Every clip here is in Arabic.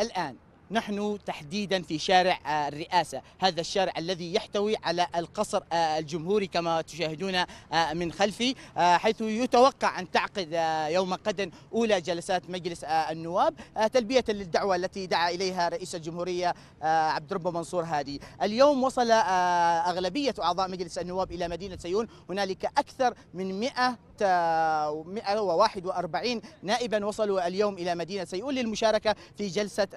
الآن نحن تحديدا في شارع آه، الرئاسة هذا الشارع الذي يحتوي على القصر آه، الجمهوري كما تشاهدون آه، من خلفي حيث يتوقع أن تعقد يوم قد أولى جلسات مجلس النواب تلبية للدعوة التي دعا إليها رئيس الجمهورية عبد ربه منصور هادي اليوم وصل أغلبية أعضاء مجلس النواب إلى مدينة سيون هنالك أكثر من 100 141 نائبا وصلوا اليوم إلى مدينة سيئون للمشاركة في جلسة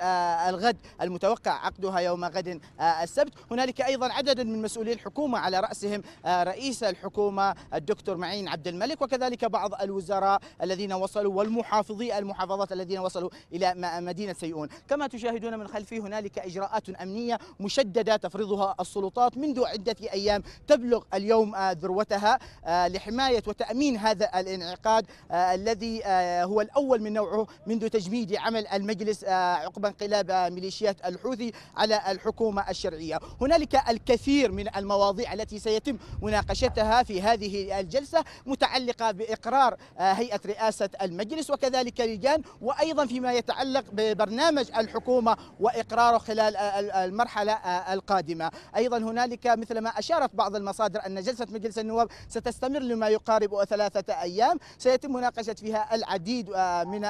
الغد الغد المتوقع عقدها يوم غد آه، السبت هنالك أيضا عدد من مسؤولي الحكومة على رأسهم آه، رئيس الحكومة الدكتور معين عبد الملك وكذلك بعض الوزراء الذين وصلوا والمحافظي المحافظات الذين وصلوا إلى مدينة سيئون كما تشاهدون من خلفي هنالك إجراءات أمنية مشددة تفرضها السلطات منذ عدة أيام تبلغ اليوم آه، ذروتها لحماية وتأمين هذا الانعقاد الذي هو الأول من نوعه منذ تجميد عمل المجلس عقب انقلاب ميليشيات الحوثي على الحكومة الشرعية هنالك الكثير من المواضيع التي سيتم مناقشتها في هذه الجلسة متعلقة بإقرار آه، هيئة رئاسة المجلس وكذلك لجان وأيضا فيما يتعلق ببرنامج الحكومة وإقراره خلال آه، المرحلة آه، القادمة أيضا هنالك مثل ما أشارت بعض المصادر أن جلسة مجلس النواب ستستمر لما يقارب ثلاثة أيام سيتم مناقشة فيها العديد من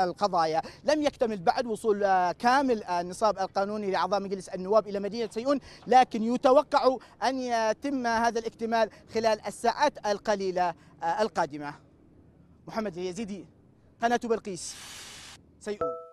القضايا لم يكتمل بعد وصول كامل النصاب القانوني لأعضاء مجلس النواب إلى مدينة سيئون لكن يتوقع أن يتم هذا الاكتمال خلال الساعات القليلة آه، القادمة محمد يزيدي قناة بلقيس سيئون